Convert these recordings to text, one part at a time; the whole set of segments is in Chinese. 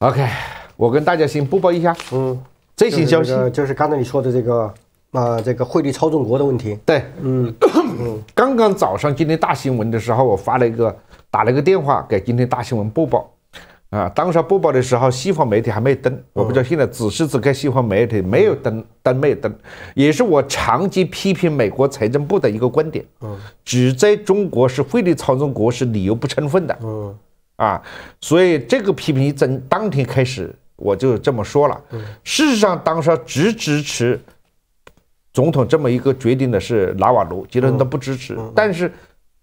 OK，我跟大家先播报一下。嗯，最新消息就是刚才你说的这个，啊，这个汇率操纵国的问题。对，嗯，刚刚早上今天大新闻的时候，我发了一个打了一个电话给今天大新闻播报，啊，当时播报的时候西方媒体还没登，我不知道现在此时此刻西方媒体没有登，登没有登，也是我长期批评美国财政部的一个观点，嗯，指责中国是汇率操纵国是理由不充分的，嗯。啊，所以这个批评真当天开始，我就这么说了。事实上，当时只支持总统这么一个决定的是拉瓦罗，其他人都不支持。但是，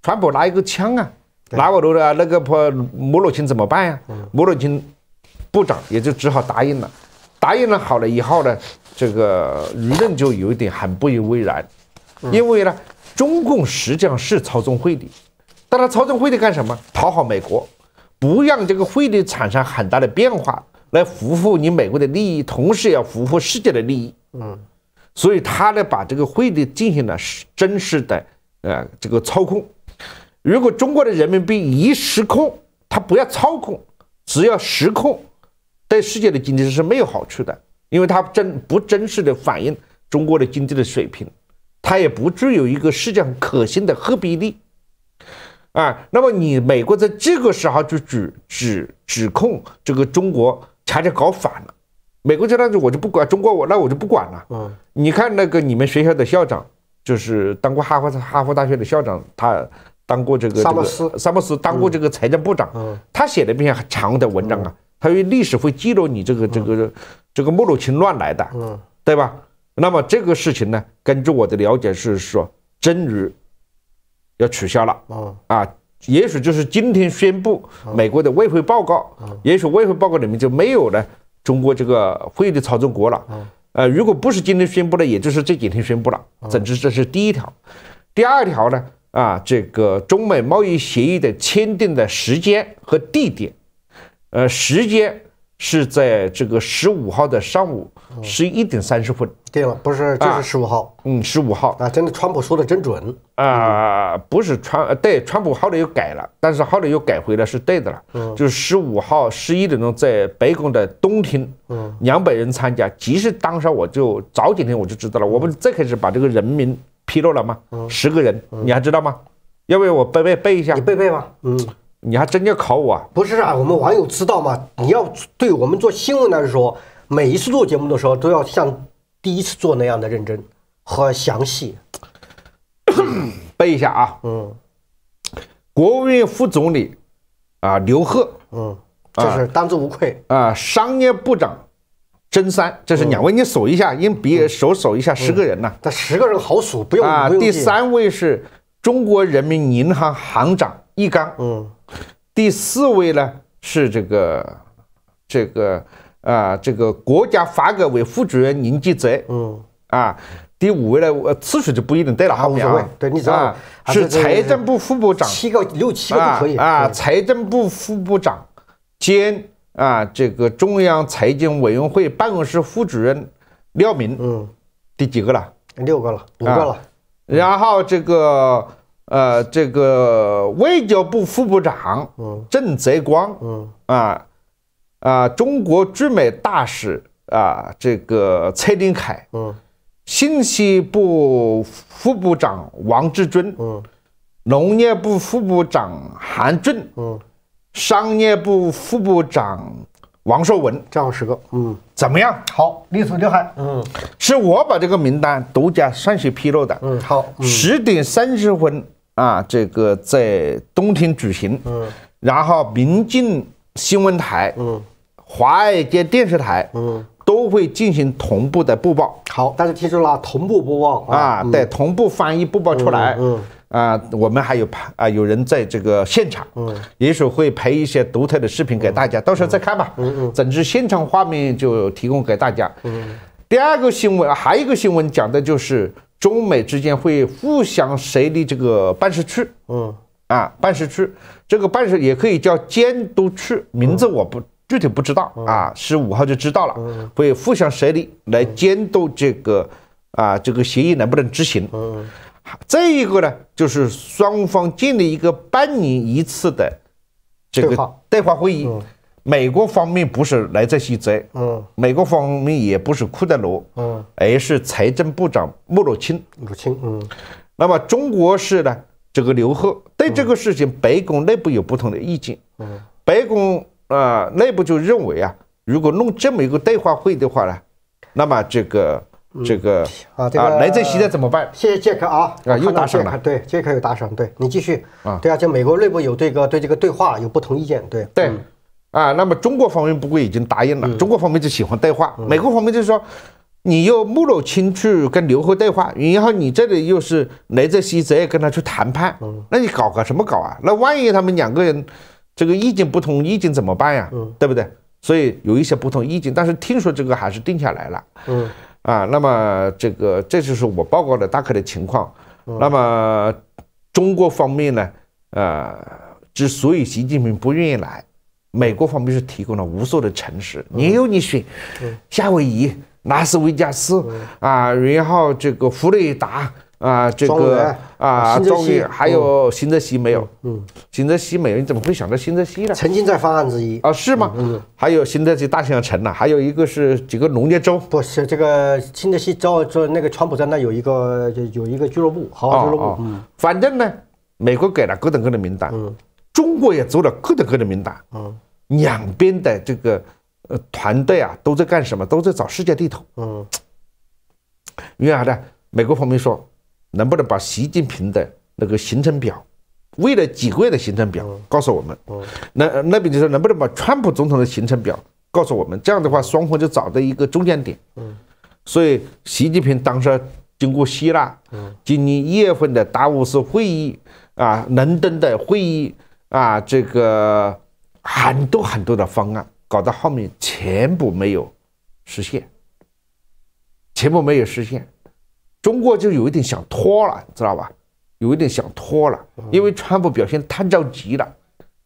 川普拿一个枪啊，拉瓦罗的那个破摩洛钦怎么办呀？摩洛钦部长也就只好答应了。答应了好了以后呢，这个舆论就有一点很不以为然，因为呢，中共实际上是操纵汇率，但他操纵汇率干什么？讨好美国。不让这个汇率产生很大的变化，来服务你美国的利益，同时要服务世界的利益。嗯，所以他呢把这个汇率进行了真实的呃这个操控。如果中国的人民币一失控，他不要操控，只要失控，对世界的经济是没有好处的，因为它真不真实的反映中国的经济的水平，它也不具有一个世界上可信的货币力。啊，那么你美国在这个时候就指指指控这个中国，恰恰搞反了。美国就那就我就不管中国，我那我就不管了。嗯，你看那个你们学校的校长，就是当过哈佛哈佛大学的校长，他当过这个萨默斯，萨默斯当过这个财政部长。嗯，他写了一篇长的文章啊，他说历史会记录你这个这个这个莫洛钦乱来的，嗯，对吧？那么这个事情呢，根据我的了解是说，真如。要取消了，啊，也许就是今天宣布美国的外汇报告，也许外汇报告里面就没有呢中国这个汇率操纵国了，呃，如果不是今天宣布呢，也就是这几天宣布了，总之这是第一条，第二条呢，啊，这个中美贸易协议的签订的时间和地点，呃，时间。是在这个十五号的上午十一点三十分，对了，不是就是十五号，嗯，十五号啊，真的，川普说的真准啊，不是川，对，川普后来又改了，但是后来又改回来是对的了，嗯，就是十五号十一点钟在白宫的东厅，嗯，两百人参加，其实当时我就早几天我就知道了，我不是最开始把这个人名披露了吗？嗯，十个人，你还知道吗？要不要我背背背一下？你背背吧。嗯。你还真要考我？不是啊，我们网友知道吗？你要对我们做新闻来说，每一次做节目的时候都要像第一次做那样的认真和详细。背一下啊，嗯，国务院副总理啊，刘鹤，嗯，这是当之无愧啊。商业部长曾三，这是两位，你数一下，用笔手数一下，十个人呢？这十个人好数，不用啊、第三位是中国人民银行行长。一纲，嗯，第四位呢是这个，这个啊，这个国家发改委副主任林继泽，嗯，啊，第五位呢，呃，次数就不一定对了，哈，无所谓，对，你知道，是财政部副部长，七个六七个都可以，啊，财政部副部长兼啊，这个中央财经委员会办公室副主任廖明，嗯，第几个了？六个了，五个了，然后这个。呃，这个外交部副部长郑泽光，嗯，啊，啊，中国驻美大使啊，这个蔡定凯，嗯，信息部副部长王志军，嗯，农业部副部长韩俊，嗯，商业部副部长王硕文，正好十个，嗯，怎么样？好，利索利害，嗯，是我把这个名单独家率先披露的，嗯，好，十点三十分。啊，这个在东京举行，嗯，然后民进新闻台，嗯，华尔街电视台，嗯，都会进行同步的播报。好，大家记住了同步播报啊，对，同步翻译播报出来，嗯，啊，我们还有拍啊，有人在这个现场，嗯，也许会拍一些独特的视频给大家，到时候再看吧。嗯嗯，总之现场画面就提供给大家。嗯，第二个新闻，还有一个新闻讲的就是。中美之间会互相设立这个办事处，嗯，啊，办事处，这个办事也可以叫监督处，名字我不具体不知道啊，十五号就知道了，会互相设立来监督这个啊这个协议能不能执行，嗯，再一个呢，就是双方建立一个半年一次的这个对话会议。美国方面不是莱在西泽，嗯，美国方面也不是库德罗，嗯，而是财政部长穆鲁钦，穆钦，嗯，那么中国是呢，这个刘鹤对这个事情，白宫内部有不同的意见，嗯，白宫啊内部就认为啊，如果弄这么一个对话会的话呢，那么这个这个啊莱在西泽怎么办？谢谢杰克啊，啊又打赏了，对杰克又打赏，对你继续，啊，对啊，就美国内部有这个对这个对话有不同意见，对对。啊，那么中国方面不过已经答应了，中国方面就喜欢对话，美国方面就是说，你又穆尔清去跟刘贺对话，然后你这里又是雷泽西在跟他去谈判，那你搞个什么搞啊？那万一他们两个人这个意见不同，意见怎么办呀？对不对？所以有一些不同意见，但是听说这个还是定下来了。啊，那么这个这就是我报告的大概的情况。那么中国方面呢，呃，之所以习近平不愿意来。美国方面是提供了无数的城市，你有你选，夏威夷、拉斯维加斯啊，然后这个佛罗里达啊，这个啊，终于还有新泽西没有？嗯，新泽西没有？你怎么会想到新泽西呢？曾经在方案之一啊，是吗？嗯，还有新泽西大西洋城呐，还有一个是几个农业州。不是这个新泽西州就那个川普在那有一个有一个俱乐部，豪华俱乐部。嗯，反正呢，美国给了各种各的名单，嗯。中国也做了各种各的名单。嗯。两边的这个呃团队啊，都在干什么？都在找世界地图。嗯，因为啥呢？美国方面说，能不能把习近平的那个行程表，未来几个月的行程表告诉我们？那那边就说，能不能把川普总统的行程表告诉我们？这样的话，双方就找到一个中间点。嗯，所以习近平当时经过希腊，今年一月份的达沃斯会议啊，伦敦的会议啊，这个。很多很多的方案搞到后面全部没有实现，全部没有实现，中国就有一点想拖了，知道吧？有一点想拖了，因为川普表现太着急了，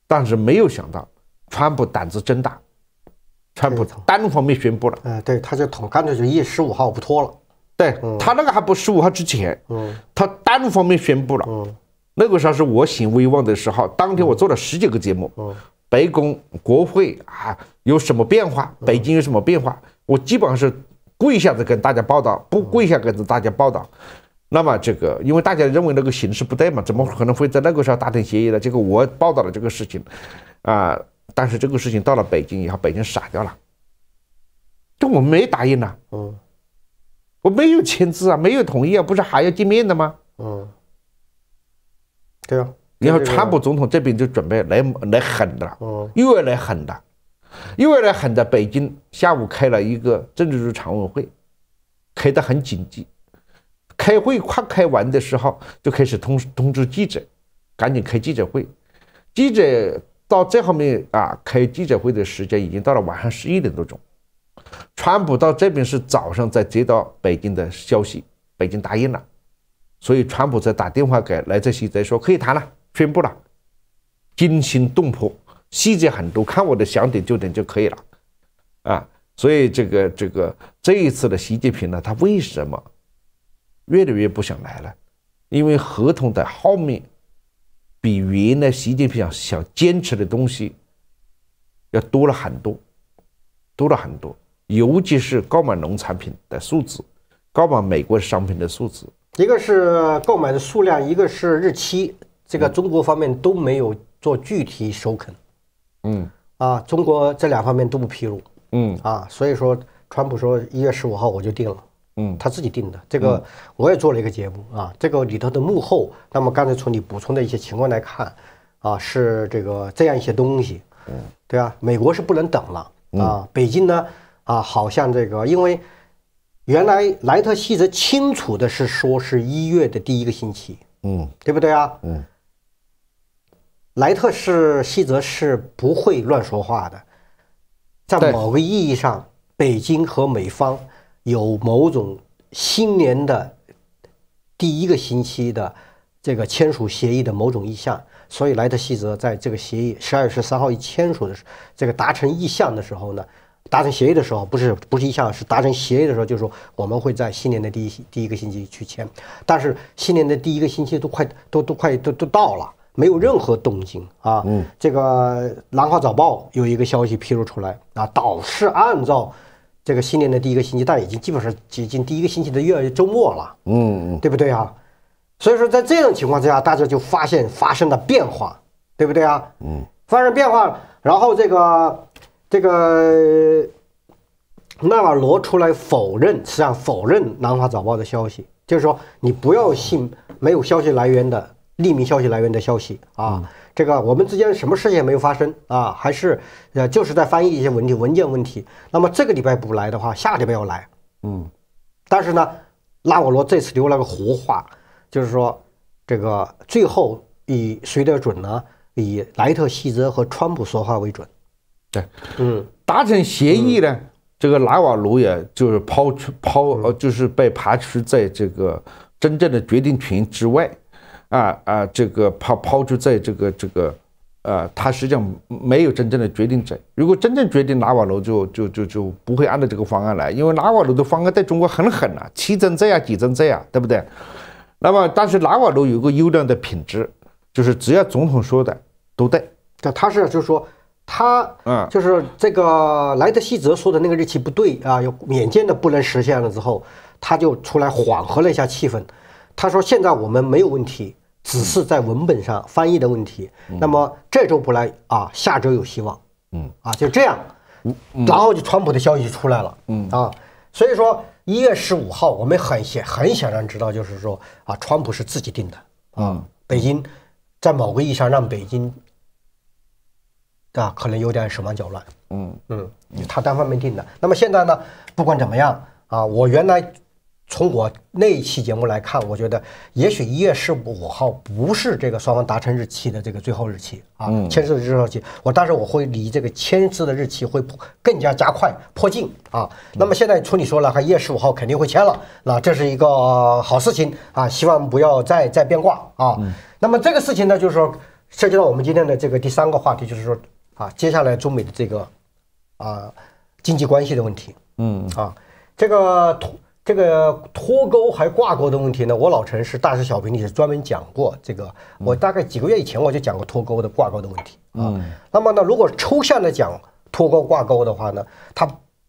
但是没有想到川普胆子真大，川普单方面宣布了。哎，对，他就捅，干脆就一十五号不拖了。对他那个还不十五号之前，嗯，他单方面宣布了。嗯，那个时候是我显威望的时候，当天我做了十几个节目。嗯。白宫、国会啊有什么变化？北京有什么变化？我基本上是跪下子跟大家报道，不跪下跟大家报道。那么这个，因为大家认为那个形势不对嘛，怎么可能会在那个时候达成协议呢？结果我报道了这个事情，啊，但是这个事情到了北京以后，北京傻掉了，但我没答应呐，嗯，我没有签字啊，没有同意啊，不是还要见面的吗？嗯，对啊。然后，川普总统这边就准备来来狠的，又要来狠的，又要来狠的。北京下午开了一个政治局常委会，开得很紧急。开会快开完的时候，就开始通通知记者，赶紧开记者会。记者到这方面啊，开记者会的时间已经到了晚上十一点多钟。川普到这边是早上才接到北京的消息，北京答应了，所以川普才打电话给莱特希泽说可以谈了。宣布了，惊心动魄，细节很多，看我的想点就点就可以了，啊，所以这个这个这一次的习近平呢，他为什么越来越不想来了？因为合同的后面比原来习近平想坚持的东西要多了很多，多了很多，尤其是购买农产品的数字，购买美国商品的数字，一个是购买的数量，一个是日期。这个中国方面都没有做具体首肯，嗯啊，中国这两方面都不披露，嗯啊，所以说，川普说一月十五号我就定了，嗯，他自己定的，这个我也做了一个节目啊，这个里头的幕后，那么刚才从你补充的一些情况来看，啊，是这个这样一些东西，嗯，对吧？美国是不能等了啊，北京呢啊，好像这个因为原来莱特希泽清楚的是说是一月的第一个星期，嗯，对不对啊？嗯。莱特是希泽是不会乱说话的，在某个意义上，北京和美方有某种新年的第一个星期的这个签署协议的某种意向，所以莱特希泽在这个协议十二月十三号一签署的时，这个达成意向的时候呢，达成协议的时候不是不是意向，是达成协议的时候，就是说我们会在新年的第一第一个星期去签，但是新年的第一个星期都快都都快都都到了。没有任何动静啊！嗯，这个《南华早报》有一个消息披露出来啊，导是按照这个新年的第一个星期，但已经基本上接近第一个星期的月周末了，嗯，对不对啊？所以说，在这种情况之下，大家就发现发生了变化，对不对啊？嗯，发生变化，然后这个这个纳瓦罗出来否认，实际上否认《南华早报》的消息，就是说你不要信没有消息来源的。匿名消息来源的消息啊，这个我们之间什么事情也没有发生啊，还是呃就是在翻译一些问题文件问题。那么这个礼拜不来的话，下礼拜要来。嗯，但是呢，拉瓦罗这次留了个活话，就是说这个最后以谁的准呢？以莱特希泽和川普说话为准。对，嗯，达成协议呢，这个拉瓦罗也就是抛出抛呃就是被排除在这个真正的决定权之外。啊啊，这个抛抛出在这个这个，呃，他实际上没有真正的决定者。如果真正决定拉瓦罗，就就就就不会按照这个方案来，因为拉瓦罗的方案在中国很狠啊，七增税啊，几增税啊，对不对？那么，但是拉瓦罗有个优良的品质，就是只要总统说的都对。对，他是就是说他，嗯，就是这个莱德希泽说的那个日期不对啊，有缅甸的不能实现了之后，他就出来缓和了一下气氛，他说现在我们没有问题。只是在文本上翻译的问题，那么这周不来啊，下周有希望。嗯啊，就这样，然后就川普的消息出来了。嗯啊，所以说一月十五号，我们很显很显然知道，就是说啊，川普是自己定的啊，北京在某个意义上让北京啊，可能有点手忙脚乱。嗯嗯，他单方面定的。那么现在呢，不管怎么样啊，我原来。从我那一期节目来看，我觉得也许一月十五号不是这个双方达成日期的这个最后日期啊，签字的最后期。我但是我会离这个签字的日期会更加加快迫近啊。那么现在，从你说了，哈，一月十五号肯定会签了，那这是一个好事情啊，希望不要再再变卦啊。那么这个事情呢，就是说涉及到我们今天的这个第三个话题，就是说啊，接下来中美的这个啊经济关系的问题。嗯啊，这个图。这个脱钩还挂钩的问题呢？我老陈是大势小评里是专门讲过这个。我大概几个月以前我就讲过脱钩的挂钩的问题啊。那么呢，如果抽象的讲脱钩挂钩的话呢，它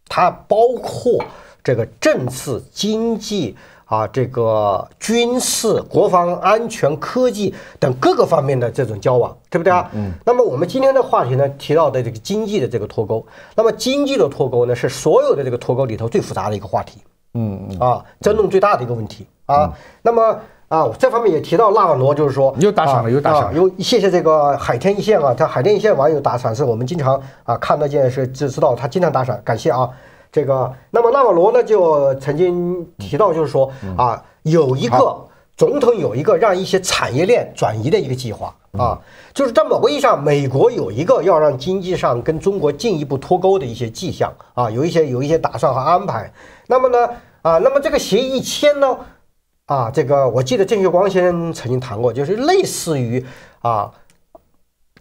它包括这个政治、经济啊，这个军事、国防、安全、科技等各个方面的这种交往，对不对啊？嗯。那么我们今天的话题呢，提到的这个经济的这个脱钩，那么经济的脱钩呢，是所有的这个脱钩里头最复杂的一个话题。嗯啊，争论最大的一个问题啊。那么啊，这方面也提到纳瓦罗，就是说又打赏了，又打赏，又谢谢这个海天一线啊，他海天一线网友打赏是，我们经常啊看得见是，就知道他经常打赏，感谢啊。这个，那么纳瓦罗呢，就曾经提到，就是说啊，有一个总统有一个让一些产业链转移的一个计划啊，就是在某个意义上，美国有一个要让经济上跟中国进一步脱钩的一些迹象啊，有一些有一些打算和安排。那么呢，啊，那么这个协议一签呢，啊，这个我记得郑学光先生曾经谈过，就是类似于啊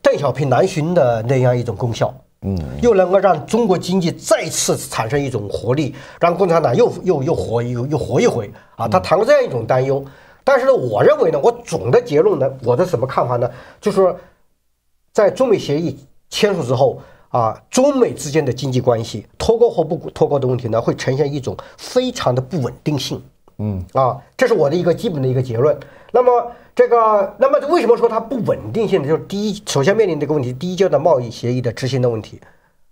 邓小平南巡的那样一种功效，嗯，又能够让中国经济再次产生一种活力，让共产党又又又活又又活一回啊，他谈过这样一种担忧。但是呢，我认为呢，我总的结论呢，我的什么看法呢？就是说，在中美协议签署之后。啊，中美之间的经济关系脱钩或不脱钩的问题呢，会呈现一种非常的不稳定性。嗯，啊，这是我的一个基本的一个结论。那么这个，那么为什么说它不稳定性呢？就是第一，首先面临这个问题，第一阶段贸易协议的执行的问题。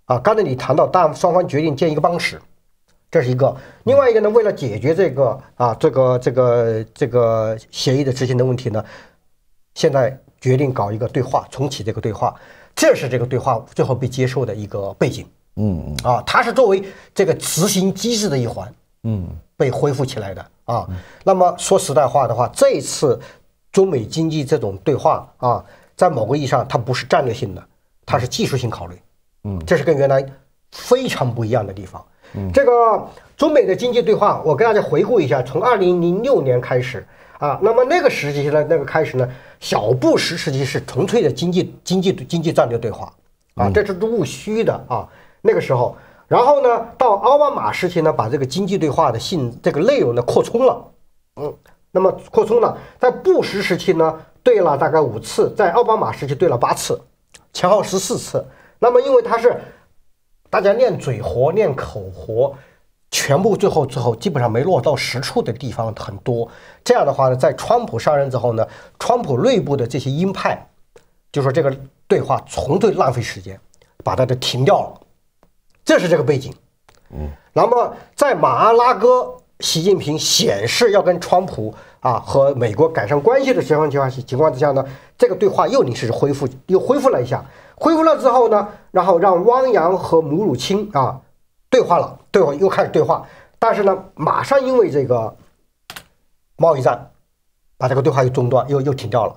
啊，刚才你谈到，但双方决定建一个公使，这是一个；另外一个呢，为了解决这个啊，这个这个这个协议的执行的问题呢，现在决定搞一个对话，重启这个对话。这是这个对话最后被接受的一个背景，嗯，啊，它是作为这个执行机制的一环，嗯，被恢复起来的啊。那么说实在话的话，这次中美经济这种对话啊，在某个意义上它不是战略性的，它是技术性考虑，嗯，这是跟原来非常不一样的地方。嗯，这个中美的经济对话，我跟大家回顾一下，从二零零六年开始。啊，那么那个时期呢，那个开始呢，小布什时期是纯粹的经济、经济、经济战略对话，啊，这是务虚的啊，那个时候。然后呢，到奥巴马时期呢，把这个经济对话的性这个内容呢扩充了，嗯，那么扩充了，在布什时期呢对了大概五次，在奥巴马时期对了八次，前后十四次。那么因为他是大家练嘴活、练口活。全部最后最后基本上没落到实处的地方很多，这样的话呢，在川普上任之后呢，川普内部的这些鹰派就说这个对话纯粹浪费时间，把它的停掉了。这是这个背景。嗯，那么在马阿拉哥，习近平显示要跟川普啊和美国改善关系的情况情况情况之下呢，这个对话又临时恢复，又恢复了一下，恢复了之后呢，然后让汪洋和母乳清啊。对话了，对话又开始对话，但是呢，马上因为这个贸易战，把这个对话又中断，又又停掉了。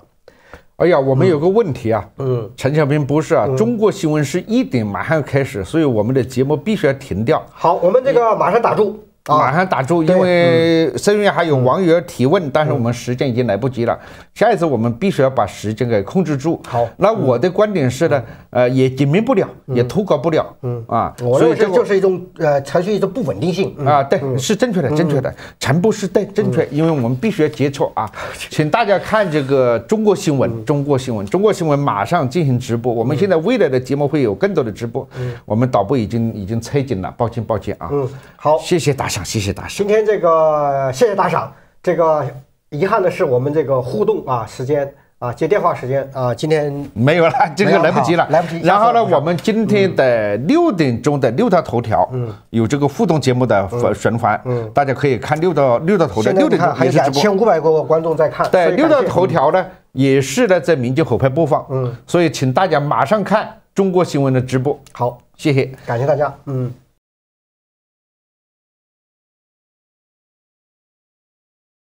哎呀，我们有个问题啊，嗯，陈小平不是啊，中国新闻是一点马上要开始，所以我们的节目必须要停掉。好，我们这个马上打住，马上打住，因为虽然还有网友提问，但是我们时间已经来不及了。下一次我们必须要把时间给控制住。好，那我的观点是呢。呃，也解明不了，也投稿不了，嗯啊，所以这就是一种呃，采取一种不稳定性啊，对，是正确的，正确的，全部是对，正确，因为我们必须要接触啊，请大家看这个中国新闻，中国新闻，中国新闻马上进行直播，我们现在未来的节目会有更多的直播，我们导播已经已经催紧了，抱歉抱歉啊，嗯，好，谢谢打赏，谢谢打赏，今天这个谢谢打赏，这个遗憾的是我们这个互动啊时间。啊，接电话时间啊，今天 没有了，这个来不及了，来不及。然后呢，我们今天的六点钟的六道头条，嗯，有这个互动节目的循环，嗯，大家可以看六道六道头条六点钟还是直播，两千五百个观众在看。对，六道头条呢，也是呢在民间口拍播放，嗯，所以请大家马上看中国新闻的直播。好，谢谢，感谢大家，嗯。